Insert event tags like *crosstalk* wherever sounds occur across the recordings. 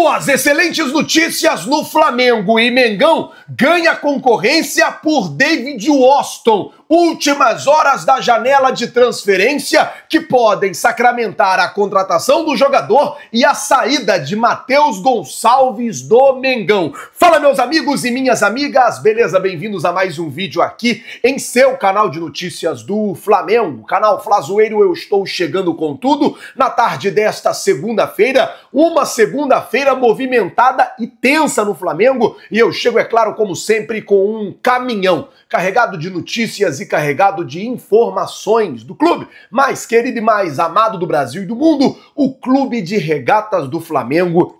Boas, excelentes notícias no Flamengo e Mengão ganha concorrência por David Washington últimas horas da janela de transferência que podem sacramentar a contratação do jogador e a saída de Matheus Gonçalves do Mengão. Fala, meus amigos e minhas amigas, beleza? Bem-vindos a mais um vídeo aqui em seu canal de notícias do Flamengo, canal Flazoeiro. Eu estou chegando com tudo na tarde desta segunda-feira, uma segunda-feira movimentada e tensa no Flamengo. E eu chego, é claro, como sempre, com um caminhão carregado de notícias e carregado de informações do clube mais querido e mais amado do Brasil e do mundo, o Clube de Regatas do Flamengo.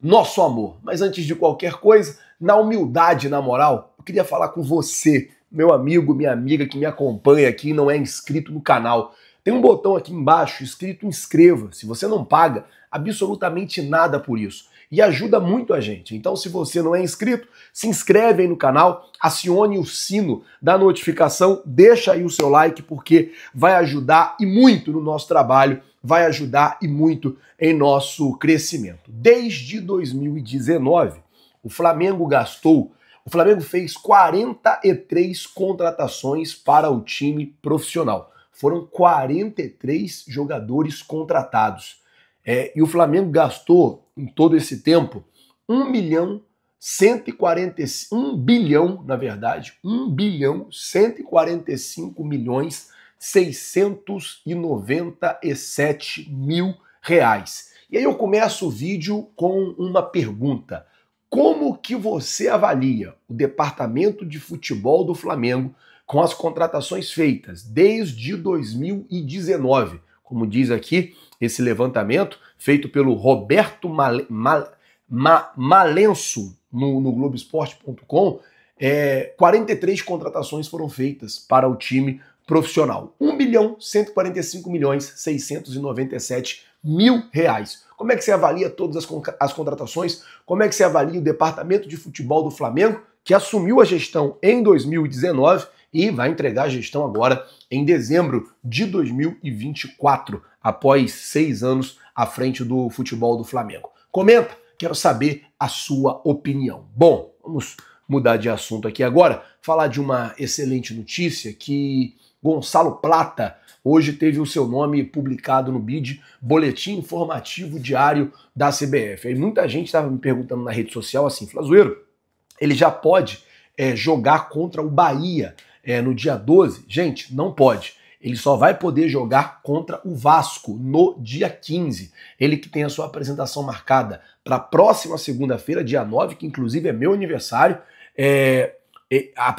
Nosso amor. Mas antes de qualquer coisa, na humildade, na moral, eu queria falar com você, meu amigo, minha amiga que me acompanha aqui e não é inscrito no canal. Tem um botão aqui embaixo escrito inscreva. Se você não paga absolutamente nada por isso e ajuda muito a gente. Então, se você não é inscrito, se inscreve aí no canal, acione o sino da notificação, deixa aí o seu like, porque vai ajudar e muito no nosso trabalho, vai ajudar e muito em nosso crescimento. Desde 2019, o Flamengo gastou, o Flamengo fez 43 contratações para o time profissional. Foram 43 jogadores contratados é, e o Flamengo gastou, em todo esse tempo, 1 milhão 145, 1 bilhão, na verdade, 1 bilhão 145 milhões 697 mil reais. E aí eu começo o vídeo com uma pergunta. Como que você avalia o departamento de futebol do Flamengo com as contratações feitas desde 2019? como diz aqui esse levantamento, feito pelo Roberto Mal, Mal, no, no Globoesporte.com, é, 43 contratações foram feitas para o time profissional. 1 bilhão 145 milhões 697 mil reais. Como é que você avalia todas as, as contratações? Como é que você avalia o departamento de futebol do Flamengo, que assumiu a gestão em 2019 e vai entregar a gestão agora em dezembro de 2024, após seis anos à frente do futebol do Flamengo. Comenta, quero saber a sua opinião. Bom, vamos mudar de assunto aqui agora, falar de uma excelente notícia que Gonçalo Plata hoje teve o seu nome publicado no BID, Boletim Informativo Diário da CBF. Aí muita gente estava me perguntando na rede social assim, Flazoeiro, ele já pode é, jogar contra o Bahia é, no dia 12, gente, não pode. Ele só vai poder jogar contra o Vasco no dia 15. Ele que tem a sua apresentação marcada para a próxima segunda-feira, dia 9, que inclusive é meu aniversário. É, é a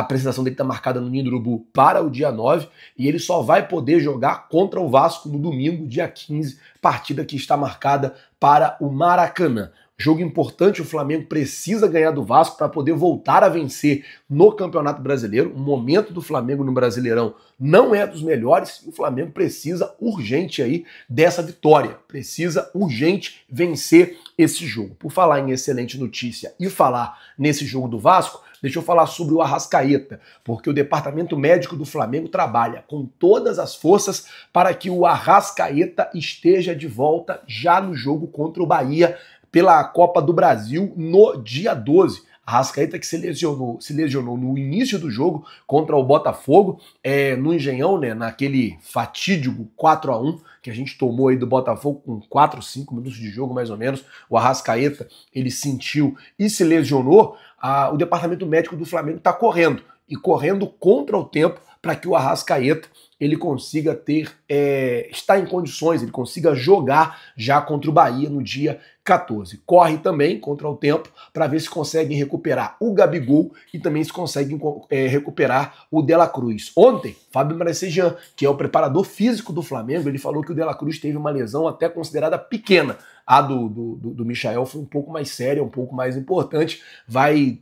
apresentação dele está marcada no Nindurubu para o dia 9 e ele só vai poder jogar contra o Vasco no domingo, dia 15, partida que está marcada para o Maracanã. Jogo importante, o Flamengo precisa ganhar do Vasco para poder voltar a vencer no Campeonato Brasileiro. O momento do Flamengo no Brasileirão não é dos melhores e o Flamengo precisa urgente aí dessa vitória. Precisa urgente vencer esse jogo. Por falar em excelente notícia e falar nesse jogo do Vasco, Deixa eu falar sobre o Arrascaeta, porque o departamento médico do Flamengo trabalha com todas as forças para que o Arrascaeta esteja de volta já no jogo contra o Bahia pela Copa do Brasil no dia 12. A Rascaeta que se lesionou, se lesionou no início do jogo contra o Botafogo, é, no Engenhão, né, naquele fatídico 4 a 1 que a gente tomou aí do Botafogo com 4, 5 minutos de jogo mais ou menos. O Arrascaeta, ele sentiu e se lesionou. A, ah, o departamento médico do Flamengo está correndo e correndo contra o tempo para que o Arrascaeta ele consiga ter, é, estar em condições, ele consiga jogar já contra o Bahia no dia 14. Corre também contra o tempo para ver se conseguem recuperar o Gabigol e também se conseguem é, recuperar o Dela Cruz. Ontem, Fábio Marecejan, que é o preparador físico do Flamengo, ele falou que o Dela Cruz teve uma lesão até considerada pequena. A do, do, do Michael foi um pouco mais séria, um pouco mais importante, vai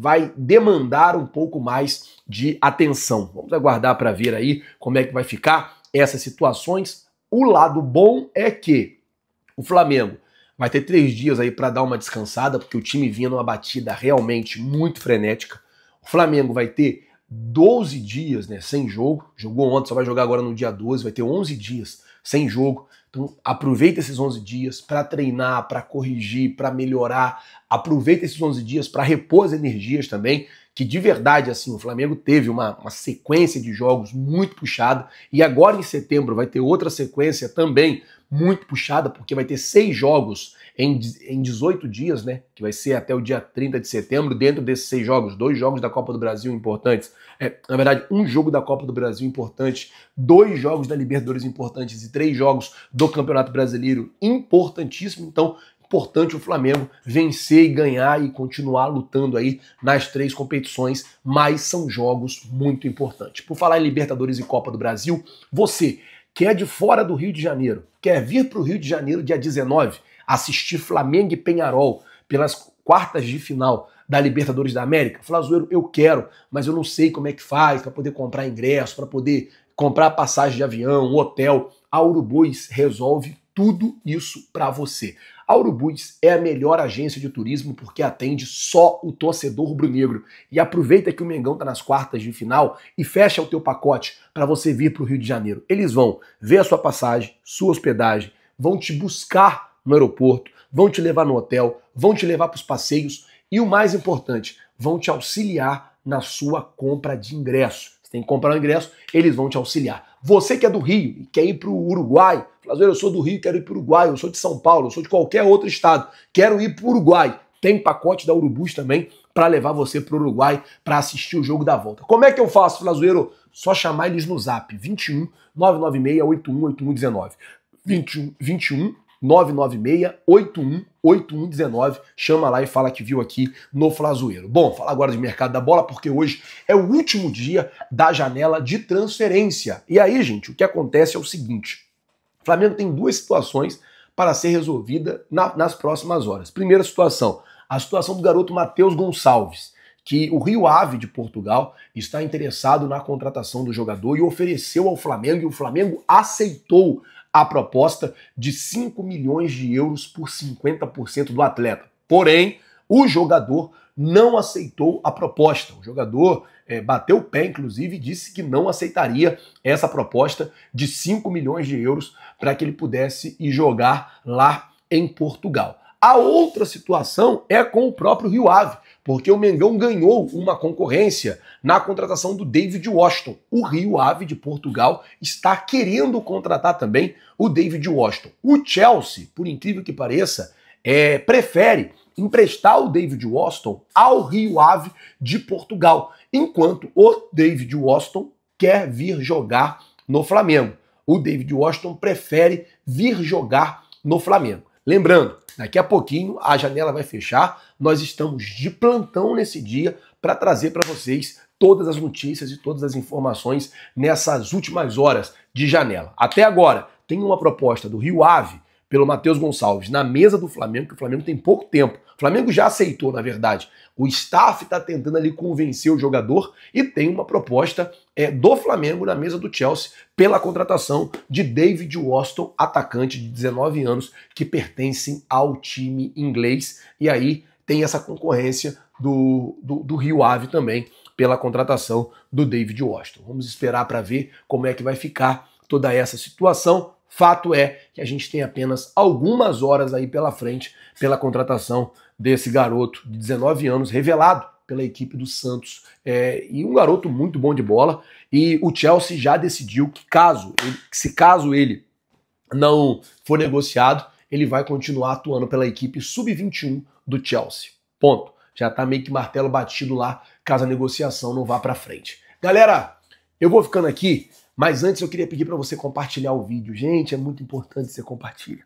vai demandar um pouco mais de atenção. Vamos aguardar para ver aí como é que vai ficar essas situações. O lado bom é que o Flamengo vai ter três dias aí para dar uma descansada, porque o time vinha numa batida realmente muito frenética. O Flamengo vai ter 12 dias né, sem jogo, jogou ontem, só vai jogar agora no dia 12, vai ter 11 dias sem jogo. Então, aproveita esses 11 dias para treinar, para corrigir, para melhorar. Aproveita esses 11 dias para repor as energias também que de verdade assim o Flamengo teve uma, uma, sequência de jogos muito puxada e agora em setembro vai ter outra sequência também muito puxada porque vai ter seis jogos em, em 18 dias, né? Que vai ser até o dia 30 de setembro. Dentro desses seis jogos, dois jogos da Copa do Brasil importantes, é, na verdade um jogo da Copa do Brasil importante, dois jogos da Libertadores importantes e três jogos do Campeonato Brasileiro importantíssimo. Então importante o Flamengo vencer e ganhar e continuar lutando aí nas três competições, mas são jogos muito importantes. Por falar em Libertadores e Copa do Brasil, você que é de fora do Rio de Janeiro, quer vir para o Rio de Janeiro dia 19, assistir Flamengo e Penharol pelas quartas de final da Libertadores da América? Flazoeiro Zoeiro, eu quero, mas eu não sei como é que faz para poder comprar ingresso, para poder comprar passagem de avião, hotel. A Urubus resolve tudo isso para você. A Urubus é a melhor agência de turismo porque atende só o torcedor rubro-negro. E aproveita que o Mengão tá nas quartas de final e fecha o teu pacote para você vir para o Rio de Janeiro. Eles vão ver a sua passagem, sua hospedagem, vão te buscar no aeroporto, vão te levar no hotel, vão te levar para os passeios e o mais importante, vão te auxiliar na sua compra de ingresso. Você tem que comprar o um ingresso, eles vão te auxiliar. Você que é do Rio e quer ir para o Uruguai, Flazoeiro, eu sou do Rio, quero ir para o Uruguai, eu sou de São Paulo, eu sou de qualquer outro estado, quero ir para o Uruguai. Tem pacote da Urubus também para levar você para o Uruguai para assistir o jogo da volta. Como é que eu faço, Flazueiro? Só chamar eles no zap 21 996 818119. 21 21 996 8119 Chama lá e fala que viu aqui no Flazoeiro. Bom, falar agora de mercado da bola, porque hoje é o último dia da janela de transferência. E aí, gente, o que acontece é o seguinte: o Flamengo tem duas situações para ser resolvida na, nas próximas horas. Primeira situação, a situação do garoto Matheus Gonçalves que o Rio Ave de Portugal está interessado na contratação do jogador e ofereceu ao Flamengo, e o Flamengo aceitou a proposta de 5 milhões de euros por 50% do atleta. Porém, o jogador não aceitou a proposta. O jogador é, bateu o pé, inclusive, e disse que não aceitaria essa proposta de 5 milhões de euros para que ele pudesse ir jogar lá em Portugal. A outra situação é com o próprio Rio Ave, porque o Mengão ganhou uma concorrência na contratação do David Washington. O Rio Ave de Portugal está querendo contratar também o David Washington. O Chelsea, por incrível que pareça, é, prefere emprestar o David Washington ao Rio Ave de Portugal, enquanto o David Washington quer vir jogar no Flamengo. O David Washington prefere vir jogar no Flamengo. Lembrando, Daqui a pouquinho a janela vai fechar. Nós estamos de plantão nesse dia para trazer para vocês todas as notícias e todas as informações nessas últimas horas de janela. Até agora, tem uma proposta do Rio Ave pelo Matheus Gonçalves na mesa do Flamengo, que o Flamengo tem pouco tempo. O Flamengo já aceitou, na verdade. O staff está tentando ali convencer o jogador e tem uma proposta é, do Flamengo na mesa do Chelsea pela contratação de David Washington, atacante de 19 anos, que pertence ao time inglês. E aí tem essa concorrência do, do, do Rio Ave também pela contratação do David Washington. Vamos esperar para ver como é que vai ficar toda essa situação. Fato é que a gente tem apenas algumas horas aí pela frente pela contratação desse garoto de 19 anos, revelado pela equipe do Santos. É, e um garoto muito bom de bola. E o Chelsea já decidiu que caso, ele, se caso ele não for negociado, ele vai continuar atuando pela equipe sub-21 do Chelsea. Ponto. Já tá meio que martelo batido lá, caso a negociação não vá para frente. Galera, eu vou ficando aqui. Mas antes eu queria pedir para você compartilhar o vídeo. Gente, é muito importante você compartilha.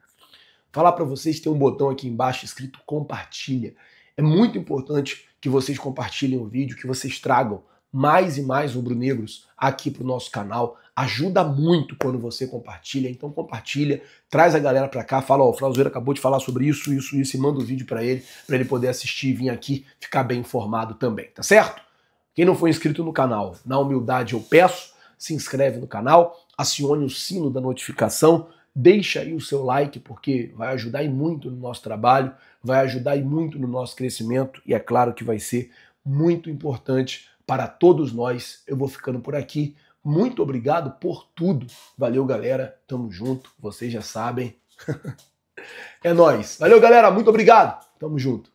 Falar para vocês tem um botão aqui embaixo escrito compartilha. É muito importante que vocês compartilhem o vídeo, que vocês tragam mais e mais rubro-negros aqui para o nosso canal. Ajuda muito quando você compartilha, então compartilha, traz a galera para cá, fala, ó, oh, o Flauzeiro acabou de falar sobre isso, isso, isso, e manda o um vídeo para ele, para ele poder assistir e vir aqui ficar bem informado também, tá certo? Quem não for inscrito no canal, na humildade eu peço, se inscreve no canal, acione o sino da notificação, deixa aí o seu like, porque vai ajudar muito no nosso trabalho, vai ajudar muito no nosso crescimento e é claro que vai ser muito importante para todos nós. Eu vou ficando por aqui. Muito obrigado por tudo. Valeu, galera. Tamo junto. Vocês já sabem. *laughs* é nós. Valeu, galera. Muito obrigado. Tamo junto.